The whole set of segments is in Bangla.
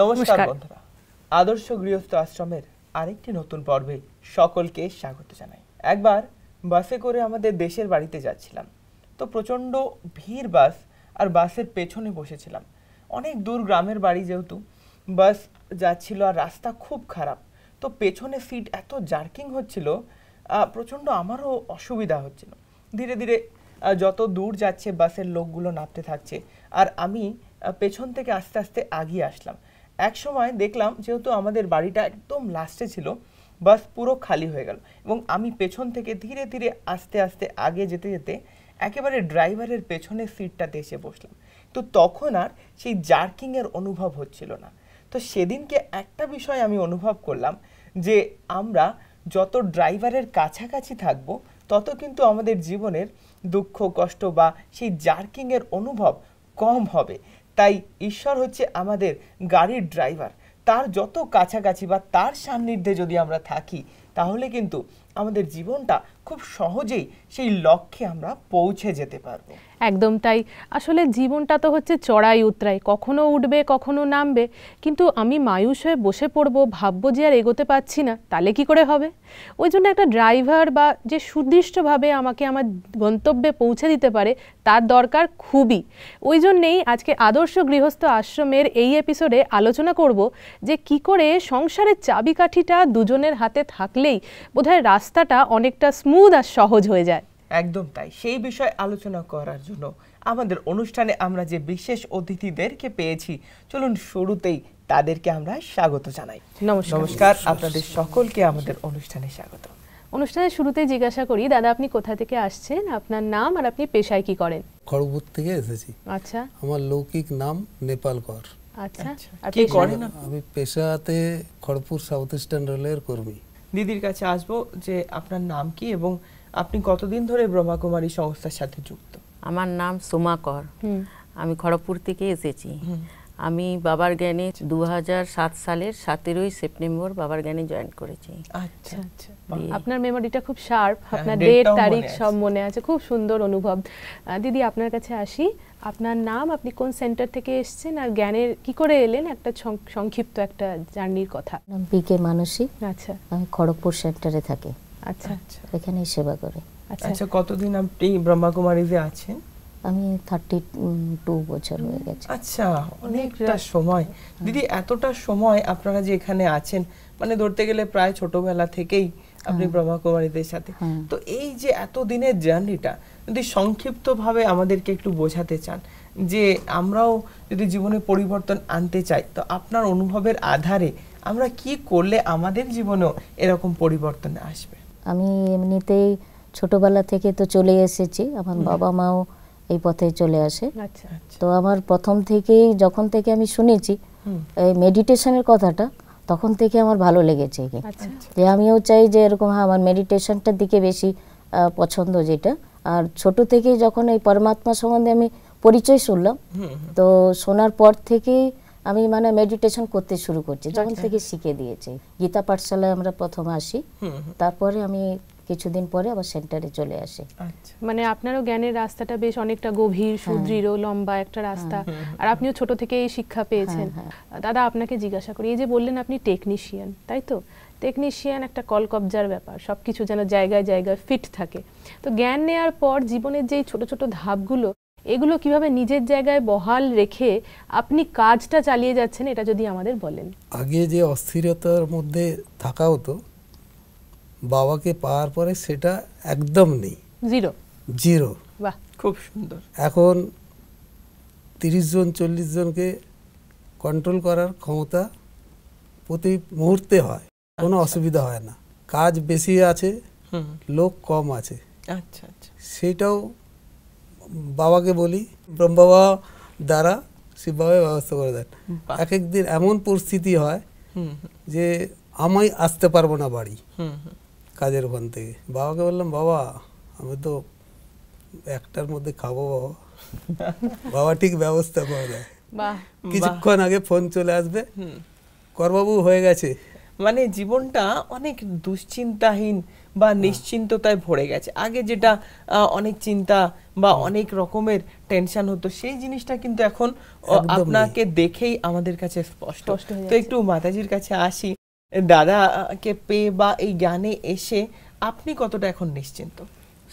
নমস্কার বন্ধুরা আদর্শ গৃহস্থ আশ্রমের আরেকটি নতুন পর্বে সকলকে স্বাগত জানাই একবার বাসে করে আমাদের দেশের বাড়িতে যাচ্ছিলাম তো প্রচণ্ড ভিড় বাস আর বাসের পেছনে বসেছিলাম অনেক দূর গ্রামের বাড়ি যেহেতু বাস যাচ্ছিল আর রাস্তা খুব খারাপ তো পেছনে সিট এত জার্কিং হচ্ছিল প্রচণ্ড আমারও অসুবিধা হচ্ছিল ধীরে ধীরে যত দূর যাচ্ছে বাসের লোকগুলো নামতে থাকছে আর আমি পেছন থেকে আস্তে আস্তে আগিয়ে আসলাম এক সময় দেখলাম যেহেতু আমাদের বাড়িটা একদম লাস্টে ছিল বাস পুরো খালি হয়ে গেল এবং আমি পেছন থেকে ধীরে ধীরে আস্তে আস্তে আগে যেতে যেতে একেবারে ড্রাইভারের পেছনের সিটটাতে এসে বসলাম তো তখন আর সেই জার্কিংয়ের অনুভব হচ্ছিল না তো সেদিনকে একটা বিষয় আমি অনুভব করলাম যে আমরা যত ড্রাইভারের কাছাকাছি থাকব তত কিন্তু আমাদের জীবনের দুঃখ কষ্ট বা সেই জার্কিংয়ের অনুভব কম হবে তাই ঈশ্বর হচ্ছে আমাদের গাড়ির ড্রাইভার তার যত কাছাকাছি বা তার সান্নিধ্যে যদি আমরা থাকি তাহলে কিন্তু আমাদের জীবনটা খুব সহজেই সেই লক্ষ্যে আমরা পৌঁছে যেতে পারবো একদম তাই আসলে জীবনটা তো হচ্ছে চড়াই উতরাই কখনো উঠবে কখনো নামবে কিন্তু আমি মায়ুস হয়ে বসে পড়বো ভাববো যে আর এগোতে পারছি না তাহলে কি করে হবে ওই জন্য একটা ড্রাইভার বা যে সুদৃষ্টভাবে আমাকে আমার গন্তব্যে পৌঁছে দিতে পারে তার দরকার খুবই ওই জন্যেই আজকে আদর্শ গৃহস্থ আশ্রমের এই এপিসোডে আলোচনা করব যে কি করে সংসারের চাবিকাঠিটা দুজনের হাতে থাকলেই বোধহয় রাস্তা রাস্তাটা অনেকটা স্মুথ আর সহজ হয়ে যায় একদম তাই সেই বিষয়ে আলোচনা করার জন্য আমাদের অনুষ্ঠানে আমরা যে বিশেষ অতিথিদেরকে পেয়েছি চলুন শুরুতেই তাদেরকে আমরা স্বাগত জানাই নমস্কার আপনাদের সকলকে আমাদের অনুষ্ঠানে স্বাগত অনুষ্ঠানের শুরুতে জিজ্ঞাসা করি দাদা আপনি কোথা থেকে আসছেন আপনার নাম আর আপনি পেশায় কি করেন খড়গপুর থেকে এসেছি আচ্ছা আমার লৌকিক নাম নেপাল কর আচ্ছা, আচ্ছা। কি করেন আমি পেশাতে খড়গপুর সাউথ ইস্টার্ন রেলের কর্মী দিদির কাছে আসবো যে আপনার নাম কি এবং আপনি কতদিন ধরে ব্রহ্মাকুমারী সংস্থার সাথে যুক্ত আমার নাম সোমা কর আমি খড়গপুর থেকে এসেছি আমি বাবার জ্ঞানে দু সালের সতেরোই সেপ্টেম্বর বাবার জ্ঞানে জয়েন করেছি আচ্ছা আচ্ছা আপনার মেমোরিটা খুব শার্প হ্যাঁ, আপনার ডেট তারিখ সব মনে আছে খুব সুন্দর অনুভব দিদি আপনার কাছে আসি আপনার নাম আপনি কোন সেন্টার থেকে এসছেন আর জ্ঞানের কি করে এলেন একটা সংক্ষিপ্ত একটা জার্নির কথা বিকে মানসী আচ্ছা আমি খড়গপুর সেন্টারে থাকি আচ্ছা আচ্ছা এখানেই সেবা করে আচ্ছা।, আচ্ছা কতদিন আপনি ব্রহ্মা কুমারীতে আছেন আমি থার্টি টু বছর হয়ে গেছে আচ্ছা অনেকটা সময় দিদি এতটা সময় আপনারা যে এখানে আছেন মানে ধরতে গেলে প্রায় ছোটবেলা থেকেই আপনি হ্যাঁ। ব্রহ্মা কুমারীদের সাথে হ্যাঁ। তো এই যে এত দিনের জার্নিটা যদি সংক্ষিপ্তভাবে আমাদেরকে একটু বোঝাতে চান যে আমরাও যদি জীবনে পরিবর্তন আনতে চাই তো আপনার অনুভবের আধারে আমরা কি করলে আমাদের জীবনেও এরকম পরিবর্তন আসবে আমি এমনিতেই ছোটবেলা থেকে তো চলে এসেছি আমার বাবা মাও এই পথে চলে আসে আচ্ছা, আচ্ছা। তো আমার প্রথম থেকেই যখন থেকে আমি শুনেছি এই মেডিটেশনের কথাটা তখন থেকে আমার ভালো লেগেছে আচ্ছা। যে আমিও চাই যে এরকম হ্যাঁ আমার মেডিটেশনটার দিকে বেশি পছন্দ যেটা আর ছোট থেকেই যখন এই পরমাত্মা সম্বন্ধে আমি পরিচয় শুনলাম তো শোনার পর থেকেই আমি মানে মেডিটেশন করতে শুরু করছি যখন থেকে শিখে দিয়েছি গীতা পাঠশালায় আমরা প্রথম আসি তারপরে আমি কিছুদিন পরে আবার সেন্টারে চলে আসে আচ্ছা। মানে আপনারও জ্ঞানের রাস্তাটা বেশ অনেকটা গভীর হ্যাঁ। সুদৃঢ় লম্বা একটা রাস্তা হ্যাঁ। আর আপনিও ছোট থেকে এই শিক্ষা পেয়েছেন হ্যাঁ, দাদা আপনাকে জিজ্ঞাসা করি এই যে বললেন আপনি টেকনিশিয়ান তাই তো টেকনিশিয়ান একটা কল কবজার ব্যাপার সব কিছু যেন জায়গায় জায়গায় ফিট থাকে তো জ্ঞান নেওয়ার পর জীবনের যেই ছোট ছোট ধাপগুলো এগুলো কিভাবে নিজের জায়গায় বহাল রেখে আপনি কাজটা চালিয়ে যাচ্ছেন এটা যদি আমাদের বলেন আগে যে অস্থিরতার মধ্যে থাকা হতো বাবাকে পাওয়ার পরে সেটা একদম নেই জিরো জিরো খুব সুন্দর এখন তিরিশ জন চল্লিশ জনকে কন্ট্রোল করার ক্ষমতা প্রতি মুহূর্তে হয় কোনো আচ্ছা। অসুবিধা হয় না কাজ বেশি আছে লোক কম আছে আচ্ছা আচ্ছা সেটাও বাবাকে বলি ব্রহ্মবাবা দ্বারা শিব ব্যবস্থা করে দেন এক একদিন এমন পরিস্থিতি হয় যে আমি আসতে পারবো না বাড়ি কাজের ওখান থেকে বাবাকে বললাম বাবা আমি তো একটার মধ্যে খাবো বাবা বাবা ঠিক ব্যবস্থা করে দেয় কিছুক্ষণ আগে ফোন চলে আসবে করবাবু হয়ে গেছে মানে জীবনটা অনেক দুশ্চিন্তাহীন বা হ্যাঁ। নিশ্চিন্ততায় ভরে গেছে আগে যেটা অনেক চিন্তা বা অনেক রকমের টেনশন হতো সেই জিনিসটা কিন্তু এখন আপনাকে দেখেই আমাদের কাছে স্পষ্ট তো একটু মাতাজির কাছে আসি দাদা কে পেয়ে বা এই জ্ঞানে এসে আপনি কতটা এখন নিশ্চিন্ত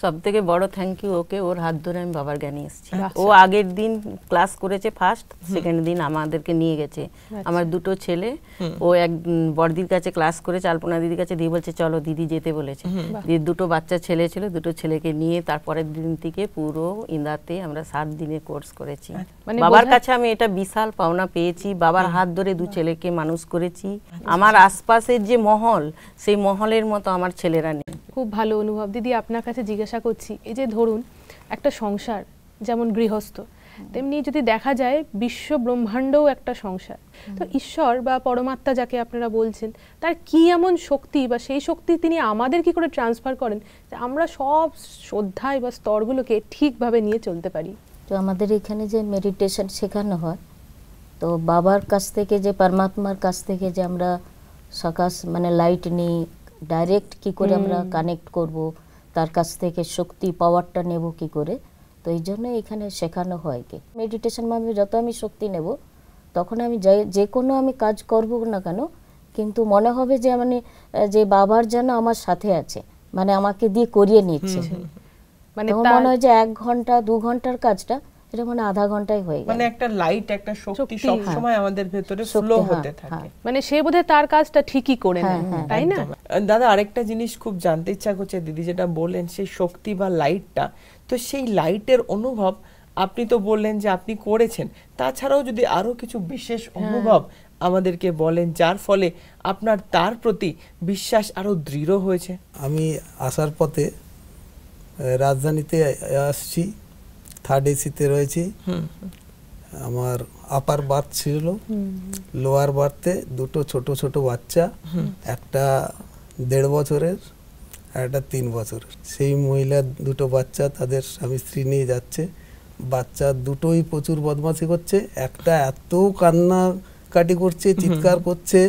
সব থেকে বড় থ্যাংক ইউ ওকে ওর হাত ধরে আমি বাবার জ্ঞানে এসেছি আচ্ছা। ও আগের দিন ক্লাস করেছে ফার্স্ট সেকেন্ড দিন আমাদেরকে নিয়ে গেছে আচ্ছা। আমার দুটো ছেলে ও এক বড়দির কাছে ক্লাস করেছে আলপনা দিদির কাছে দিয়ে বলছে চলো দিদি যেতে বলেছে দিয়ে দুটো বাচ্চা ছেলে ছিল দুটো ছেলেকে নিয়ে তারপরের দিন থেকে পুরো ইন্দাতে আমরা সাত দিনের কোর্স করেছি আচ্ছা। মানে বাবার কাছে আমি এটা বিশাল পাওনা পেয়েছি বাবার হাত ধরে দু ছেলেকে মানুষ করেছি আমার আশপাশের যে মহল সেই মহলের মতো আমার ছেলেরা নেই খুব ভালো অনুভব দিদি আপনার কাছে জিজ্ঞাসা আশা করছি এই যে ধরুন একটা সংসার যেমন গৃহস্থ তেমনি যদি দেখা যায় বিশ্ব ব্রহ্মাণ্ডও একটা সংসার তো ঈশ্বর বা পরমাত্মা যাকে আপনারা বলছেন তার কি এমন শক্তি বা সেই শক্তি তিনি আমাদের কি করে ট্রান্সফার করেন যে আমরা সব শ্রদ্ধায় বা স্তরগুলোকে ঠিকভাবে নিয়ে চলতে পারি তো আমাদের এখানে যে মেডিটেশন শেখানো হয় তো বাবার কাছ থেকে যে পরমাত্মার কাছ থেকে যে আমরা সকাশ মানে লাইট নিই ডাইরেক্ট কি করে আমরা কানেক্ট করব তার কাছ থেকে শক্তি পাওয়ারটা নেব কি করে তো এই জন্য এখানে শেখানো হয় কি মেডিটেশন মাধ্যমে যত আমি শক্তি নেব তখন আমি যে কোনো আমি কাজ করব না কেন কিন্তু মনে হবে যে মানে যে বাবার যেন আমার সাথে আছে মানে আমাকে দিয়ে করিয়ে নিচ্ছে মানে মনে হয় যে এক ঘন্টা দু ঘন্টার কাজটা এটা মানে আধা ঘন্টাই হয়ে মানে গেল মানে একটা লাইট একটা শক্তি সব হ্যাঁ। সময় আমাদের ভেতরে ফ্লো হ্যাঁ, হতে হ্যাঁ। থাকে মানে সে বোধে তার কাজটা ঠিকই করে নেয় তাই না দাদা আরেকটা জিনিস খুব জানতে ইচ্ছা করছে দিদি যেটা বললেন সেই শক্তি বা লাইটটা তো সেই লাইটের অনুভব আপনি তো বললেন যে আপনি করেছেন তাছাড়াও যদি আরো কিছু বিশেষ অনুভব আমাদেরকে বলেন যার ফলে আপনার তার প্রতি বিশ্বাস আরো দৃঢ় হয়েছে আমি আসার পথে রাজধানীতে আসছি থার্ড এসিতে রয়েছি আমার আপার বার্থ ছিল লোয়ার বার্থে দুটো ছোট ছোট বাচ্চা একটা দেড় বছরের একটা তিন বছরের সেই মহিলা দুটো বাচ্চা তাদের স্বামী স্ত্রী নিয়ে যাচ্ছে বাচ্চা দুটোই প্রচুর বদমাশি করছে একটা এত কান্না কাটি করছে চিৎকার করছে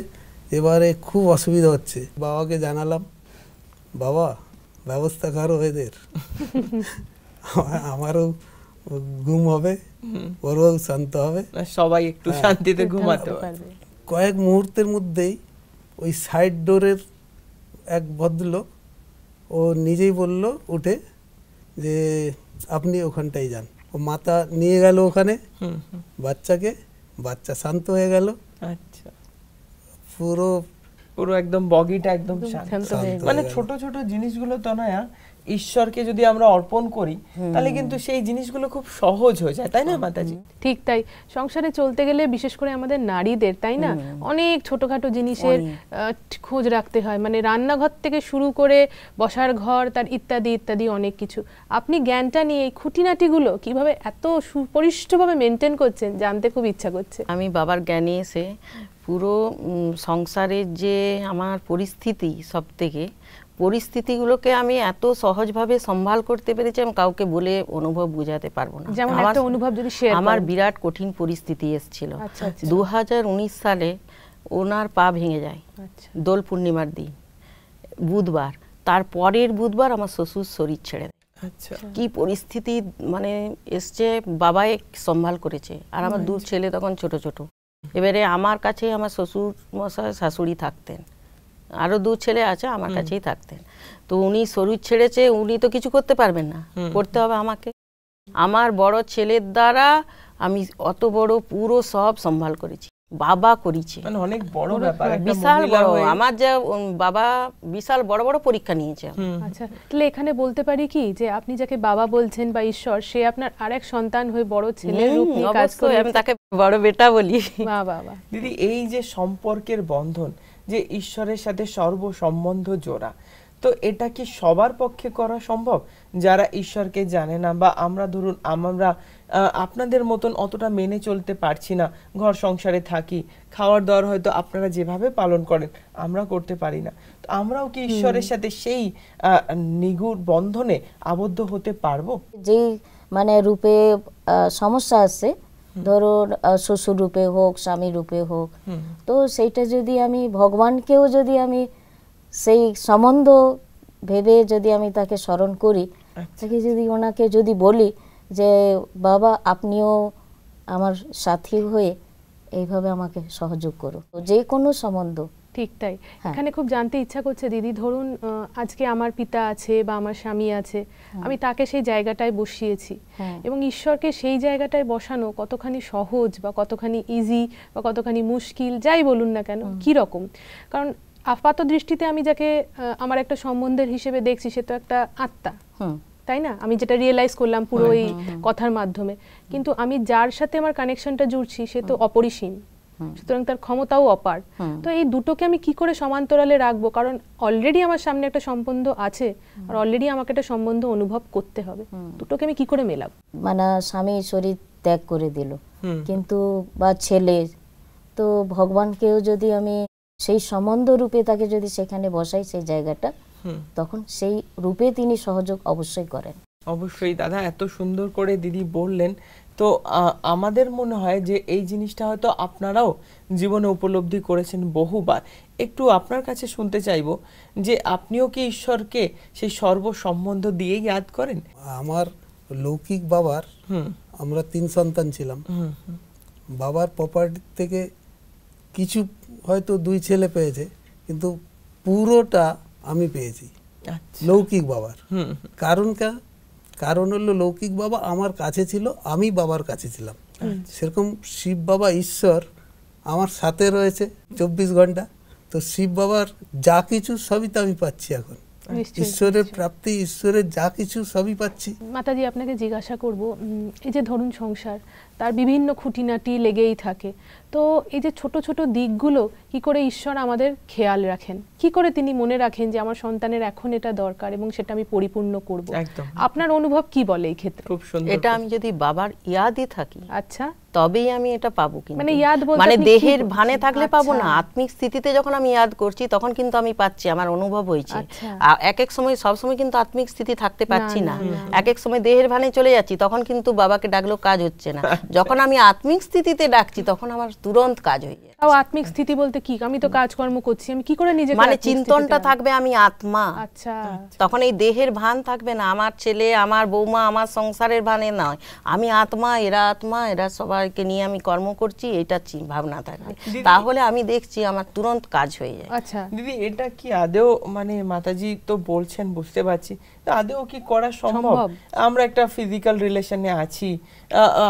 এবারে খুব অসুবিধা হচ্ছে বাবাকে জানালাম বাবা ব্যবস্থা করো এদের আমারও ঘুম হবে ওরও শান্ত হবে মানে সবাই একটু হ্যাঁ। শান্তিতে ঘুমাতে পারবে কয়েক মুহূর্তের মধ্যেই ওই সাইড ডোরের এক ভদ্রলোক ও নিজেই বলল উঠে যে আপনি ওখানটাই যান ও মাতা নিয়ে গেল ওখানে বাচ্চাকে বাচ্চা শান্ত হয়ে গেল আচ্ছা পুরো পুরো একদম বগিটা একদম শান্ত মানে ছোট ছোট জিনিসগুলো তো না ঈশ্বরকে যদি আমরা অর্পণ করি তাহলে কিন্তু সেই জিনিসগুলো খুব সহজ হয়ে যায় তাই না মাতাজি ঠিক তাই সংসারে চলতে গেলে বিশেষ করে আমাদের নারীদের তাই না অনেক ছোটখাটো জিনিসের খোঁজ রাখতে হয় মানে রান্নাঘর থেকে শুরু করে বসার ঘর তার ইত্যাদি ইত্যাদি অনেক কিছু আপনি জ্ঞানটা নিয়ে এই খুঁটিনাটিগুলো কিভাবে এত সুপরিষ্টভাবে মেনটেন করছেন জানতে খুব ইচ্ছা করছে আমি বাবার জ্ঞানে এসে পুরো সংসারের যে আমার পরিস্থিতি সব থেকে পরিস্থিতিগুলোকে আমি এত সহজভাবে সম্ভাল করতে পেরেছি আমি কাউকে বলে অনুভব বুঝাতে পারবো না যেমন একটা অনুভব যদি শেয়ার আমার বিরাট কঠিন পরিস্থিতি এসেছিল আচ্ছা, আচ্ছা। দু সালে ওনার পা ভেঙে যায় আচ্ছা। দোল পূর্ণিমার দিন বুধবার তার পরের বুধবার আমার শ্বশুর শরীর ছেড়ে দেয় কি পরিস্থিতি মানে এসছে বাবাই সম্ভাল করেছে আর আমার দু ছেলে তখন ছোট ছোট এবারে আমার কাছে আমার শ্বশুর মশাই শাশুড়ি থাকতেন আরো দু ছেলে আছে আমার কাছেই থাকতেন তো উনি শরীর ছেড়েছে উনি তো কিছু করতে পারবেন না করতে হবে আমাকে আমার বড় ছেলের দ্বারা আমি অত বড় পুরো সব সম্ভাল করেছি বাবা করেছে মানে অনেক বড় ব্যাপার বিশাল বড় আমার যে বাবা বিশাল বড় বড় পরীক্ষা নিয়েছে আচ্ছা তাহলে এখানে বলতে পারি কি যে আপনি যাকে বাবা বলছেন বা ঈশ্বর সে আপনার আরেক সন্তান হয়ে বড় ছেলে রূপ নিয়ে কাজ করে আমি তাকে বড় বেটা বলি বাবা বাবা দিদি এই যে সম্পর্কের বন্ধন যে ঈশ্বরের সাথে সর্বসম্বন্ধ জোড়া তো এটা কি সবার পক্ষে করা সম্ভব যারা ঈশ্বরকে জানে না বা আমরা ধরুন আমরা আপনাদের মতন অতটা মেনে চলতে পারছি না ঘর সংসারে থাকি খাওয়ার দাওয়ার হয়তো আপনারা যেভাবে পালন করেন আমরা করতে পারি না তো আমরাও কি ঈশ্বরের সাথে সেই নিগুড় বন্ধনে আবদ্ধ হতে পারবো যেই মানে রূপে সমস্যা আছে ধরো শ্বশুর রূপে হোক স্বামী রূপে হোক তো সেইটা যদি আমি ভগবানকেও যদি আমি সেই সম্বন্ধ ভেবে যদি আমি তাকে স্মরণ করি আচ্ছা। তাকে যদি ওনাকে যদি বলি যে বাবা আপনিও আমার সাথী হয়ে এইভাবে আমাকে সহযোগ করো যে কোনো সম্বন্ধ ঠিক তাই হ্যাঁ। এখানে খুব জানতে ইচ্ছা করছে দিদি ধরুন আজকে আমার পিতা আছে বা আমার স্বামী আছে হ্যাঁ। আমি তাকে সেই জায়গাটায় বসিয়েছি হ্যাঁ। এবং ঈশ্বরকে সেই জায়গাটায় বসানো কতখানি সহজ বা কতখানি ইজি বা কতখানি মুশকিল যাই বলুন না কেন কি রকম কারণ আপাত দৃষ্টিতে আমি যাকে আমার একটা সম্বন্ধের হিসেবে দেখছি সে তো একটা আত্মা তাই না আমি যেটা রিয়েলাইজ করলাম পুরো এই কথার মাধ্যমে কিন্তু আমি যার সাথে আমার কানেকশনটা জুড়ছি সে তো অপরিসীম সুতরাং তার ক্ষমতাও অপার তো এই দুটোকে আমি কি করে সমান্তরালে রাখবো কারণ অলরেডি আমার সামনে একটা সম্বন্ধ আছে আর অলরেডি আমাকে একটা সম্বন্ধ অনুভব করতে হবে দুটোকে আমি কি করে মেলাব মানে স্বামী শরীর ত্যাগ করে দিল কিন্তু বা ছেলে তো ভগবানকেও যদি আমি সেই সম্বন্ধ রূপে তাকে যদি সেখানে বসাই সেই জায়গাটা তখন সেই রূপে তিনি সহযোগ অবশ্যই করেন অবশ্যই দাদা এত সুন্দর করে দিদি বললেন তো আমাদের মনে হয় যে এই জিনিসটা হয়তো আপনারাও জীবনে উপলব্ধি করেছেন বহুবার একটু আপনার কাছে শুনতে চাইব যে আপনিও কি ঈশ্বরকে সেই সর্বসম্বন্ধ দিয়েই ইয়াদ করেন আমার লৌকিক বাবার আমরা তিন সন্তান ছিলাম বাবার প্রপার্টি থেকে কিছু হয়তো দুই ছেলে পেয়েছে কিন্তু পুরোটা আমি পেয়েছি আচ্ছা। লৌকিক বাবার কারণ কা কারণ হলো লৌকিক বাবা আমার কাছে ছিল আমি বাবার কাছে ছিলাম সেরকম শিব বাবা ঈশ্বর আমার সাথে রয়েছে চব্বিশ ঘন্টা তো শিব বাবার যা কিছু সবই তো আমি পাচ্ছি এখন ঈশ্বরের প্রাপ্তি ঈশ্বরের যা কিছু সবই পাচ্ছি মাতাজি আপনাকে জিজ্ঞাসা করব এই যে ধরুন সংসার তার বিভিন্ন খুঁটিনাটি লেগেই থাকে তো এই যে ছোট ছোট দিকগুলো কি করে ঈশ্বর আমাদের খেয়াল রাখেন কি করে তিনি মনে রাখেন যে আমার সন্তানের এখন এটা দরকার এবং সেটা আমি পরিপূর্ণ করব আপনার অনুভব কি বলে এই ক্ষেত্রে খুব সুন্দর এটা আমি যদি বাবার ইয়াদে থাকি আচ্ছা তবেই আমি এটা পাবো কিন্তু মানে ইয়াদ বলতে মানে দেহের ভানে থাকলে পাবো না আচ্ছা। আত্মিক স্থিতিতে যখন আমি ইয়াদ করছি তখন কিন্তু আমি পাচ্ছি আমার অনুভব হয়েছে এক আচ্ছা। এক সময় সব সময় কিন্তু আত্মিক স্থিতি থাকতে পাচ্ছি না এক এক সময় দেহের ভানে চলে যাচ্ছি তখন কিন্তু বাবাকে ডাকলেও কাজ হচ্ছে না যখন আমি আত্মিক স্থিতিতে ডাকছি তখন আমার তুরন্ত কাজ হয়ে যায় তাও আত্মিক স্থিতি বলতে কি আমি তো কাজকর্ম করছি আমি কি করে নিজে মানে চিন্তনটা থাকবে আমি আত্মা আচ্ছা তখন এই দেহের ভান থাকবে না আমার ছেলে আমার বৌমা আমার সংসারের ভানে নয় আমি আত্মা এরা আত্মা এরা সবাইকে নিয়ে আমি কর্ম করছি এটা ভাবনা থাকবে তাহলে আমি দেখছি আমার তুরন্ত কাজ হয়ে যায় আচ্ছা দিদি এটা কি আদেও মানে মাতাজি তো বলছেন বুঝতে পারছি আদেও কি করা সম্ভব আমরা একটা ফিজিক্যাল রিলেশনে আছি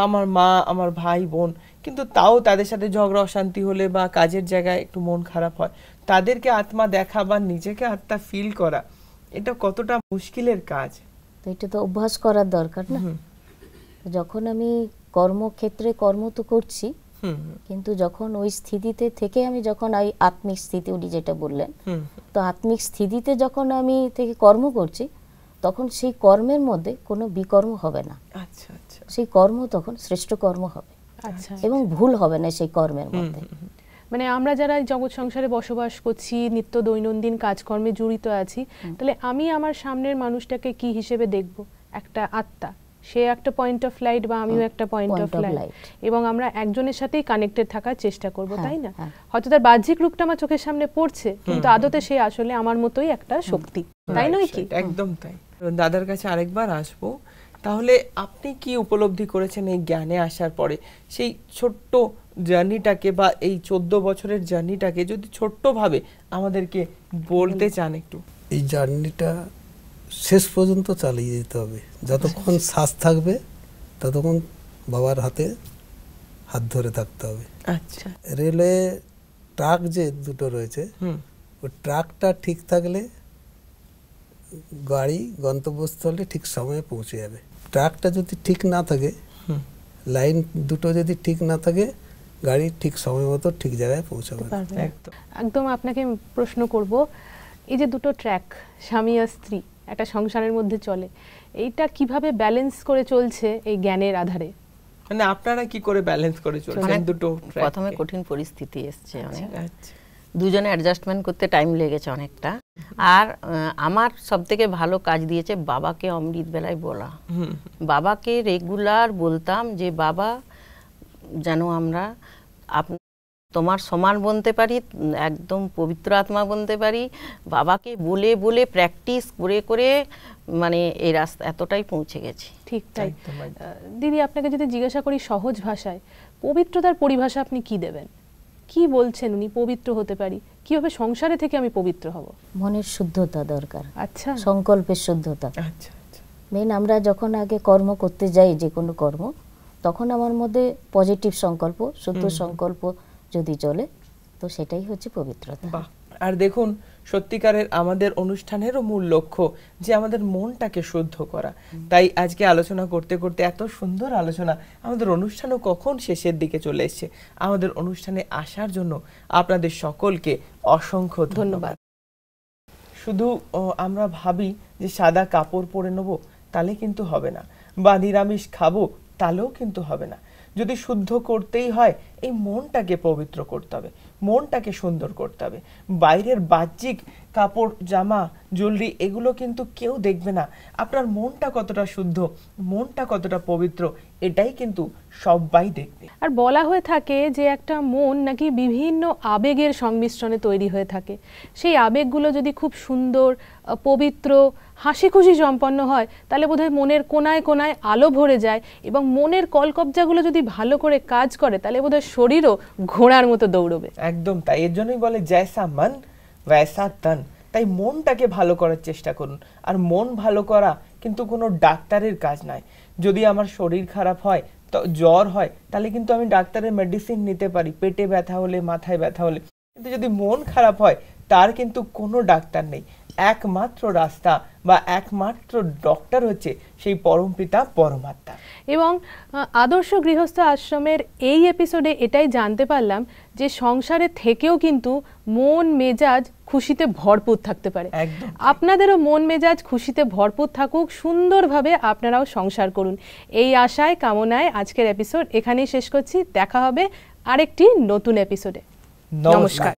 আমার মা আমার ভাই বোন কিন্তু তাও তাদের সাথে ঝগড়া অশান্তি হলে বা কাজের জায়গায় একটু মন খারাপ হয় তাদেরকে আত্মা দেখা বা নিজেকে আত্মা ফিল করা এটা কতটা মুশকিলের কাজ তো এটা তো অভ্যাস করার দরকার না যখন আমি কর্মক্ষেত্রে কর্ম তো করছি কিন্তু যখন ওই স্থিতিতে থেকে আমি যখন ওই আত্মিক স্থিতি উনি যেটা বললেন তো আত্মিক স্থিতিতে যখন আমি থেকে কর্ম করছি তখন সেই কর্মের মধ্যে কোনো বিকর্ম হবে না আচ্ছা আচ্ছা সেই কর্ম তখন শ্রেষ্ঠ কর্ম হবে আচ্ছা, আচ্ছা। এবং ভুল হবে না সেই কর্মের মধ্যে মানে আমরা যারা জগৎ সংসারে বসবাস করছি নিত্য দৈনন্দিন কাজকর্মে জড়িত আছি তাহলে আমি আমার সামনের মানুষটাকে কি হিসেবে দেখব একটা আত্মা সে একটা পয়েন্ট অফ লাইট বা আমিও একটা পয়েন্ট অফ লাইট এবং আমরা একজনের সাথেই কানেক্টেড থাকার চেষ্টা করব হ্যাঁ, তাই না হ্যাঁ। হয়তো তার বাহ্যিক রূপটা আমার চোখের সামনে পড়ছে কিন্তু আদতে সে আসলে আমার মতোই একটা শক্তি তাই নয় কি একদম তাই দাদার কাছে আরেকবার আসবো তাহলে আপনি কি উপলব্ধি করেছেন এই জ্ঞানে আসার পরে সেই ছোট্ট জার্নিটাকে বা এই চোদ্দ বছরের জার্নিটাকে যদি ছোট্টভাবে আমাদেরকে বলতে চান একটু এই জার্নিটা শেষ পর্যন্ত চালিয়ে যেতে হবে যতক্ষণ আচ্ছা। শ্বাস থাকবে ততক্ষণ বাবার হাতে হাত ধরে থাকতে হবে আচ্ছা রেলওয়ে ট্রাক যে দুটো রয়েছে ওই ট্রাকটা ঠিক থাকলে গাড়ি গন্তব্যস্থলে ঠিক সময়ে পৌঁছে যাবে ট্রাকটা যদি ঠিক না থাকে লাইন দুটো যদি ঠিক না থাকে গাড়ি ঠিক সময় মতো ঠিক জায়গায় পৌঁছাবে একদম আপনাকে প্রশ্ন করব এই যে দুটো ট্র্যাক স্বামী আর স্ত্রী একটা সংসারের মধ্যে চলে এইটা কিভাবে ব্যালেন্স করে চলছে এই জ্ঞানের আধারে মানে আপনারা কি করে ব্যালেন্স করে চলছেন মানে দুটো প্রথমে কঠিন পরিস্থিতি এসছে অনেক আচ্ছা, আচ্ছা। দুজনে অ্যাডজাস্টমেন্ট করতে টাইম লেগেছে অনেকটা আর আমার সব থেকে ভালো কাজ দিয়েছে বাবাকে অমৃত বেলায় বলা বাবাকে রেগুলার বলতাম যে বাবা যেন আমরা তোমার সমান বলতে পারি একদম পবিত্র আত্মা বলতে পারি বাবাকে বলে বলে প্র্যাকটিস করে করে মানে এই রাস্তা এতটাই পৌঁছে গেছি ঠিক তাই দিদি আপনাকে যদি জিজ্ঞাসা করি সহজ ভাষায় পবিত্রতার পরিভাষা আপনি কি দেবেন কি বলছেন উনি পবিত্র হতে পারি কিভাবে সংসারে থেকে আমি পবিত্র হব মনের শুদ্ধতা দরকার আচ্ছা সংকল্পের শুদ্ধতা আচ্ছা মেন আচ্ছা। আমরা যখন আগে কর্ম করতে যাই যে কোনো কর্ম তখন আমার মধ্যে পজিটিভ সংকল্প শুদ্ধ সংকল্প যদি চলে তো সেটাই হচ্ছে পবিত্রতা আর দেখুন সত্যিকারের আমাদের অনুষ্ঠানেরও মূল লক্ষ্য যে আমাদের মনটাকে শুদ্ধ করা তাই আজকে আলোচনা করতে করতে এত সুন্দর আলোচনা আমাদের অনুষ্ঠানও কখন শেষের দিকে চলে এসছে আমাদের অনুষ্ঠানে আসার জন্য আপনাদের সকলকে অসংখ্য ধন্যবাদ শুধু আমরা ভাবি যে সাদা কাপড় পরে নেবো তাহলে কিন্তু হবে না বা নিরামিষ খাবো তাহলেও কিন্তু হবে না যদি শুদ্ধ করতেই হয় এই মনটাকে পবিত্র করতে হবে মনটাকে সুন্দর করতে হবে বাইরের বাহ্যিক কাপড় জামা জুয়েলারি এগুলো কিন্তু কেউ দেখবে না আপনার মনটা কতটা শুদ্ধ মনটা কতটা পবিত্র এটাই কিন্তু সবাই দেখবে আর বলা হয়ে থাকে যে একটা মন নাকি বিভিন্ন আবেগের সংমিশ্রণে তৈরি হয়ে থাকে সেই আবেগগুলো যদি খুব সুন্দর পবিত্র হাসি খুশি সম্পন্ন হয় তাহলে বোধহয় মনের কোনায় কোনায় আলো ভরে যায় এবং মনের কলকবজাগুলো যদি ভালো করে কাজ করে তাহলে বোধহয় শরীরও ঘোড়ার মতো দৌড়বে একদম তাই এর জন্যই বলে জয়সা মন ভ্যাসা তন তাই মনটাকে ভালো করার চেষ্টা করুন আর মন ভালো করা কিন্তু কোনো ডাক্তারের কাজ নয় যদি আমার শরীর খারাপ হয় তো জ্বর হয় তাহলে কিন্তু আমি ডাক্তারের মেডিসিন নিতে পারি পেটে ব্যথা হলে মাথায় ব্যথা হলে কিন্তু যদি মন খারাপ হয় তার কিন্তু কোনো ডাক্তার নেই একমাত্র রাস্তা বা একমাত্র ডক্টর হচ্ছে সেই পরম পিতা পরমাত্মা এবং আদর্শ গৃহস্থ আশ্রমের এই এপিসোডে এটাই জানতে পারলাম যে সংসারে থেকেও কিন্তু মন মেজাজ খুশিতে ভরপুর থাকতে পারে আপনাদেরও মন মেজাজ খুশিতে ভরপুর থাকুক সুন্দরভাবে আপনারাও সংসার করুন এই আশায় কামনায় আজকের এপিসোড এখানেই শেষ করছি দেখা হবে আরেকটি নতুন এপিসোডে নমস্কার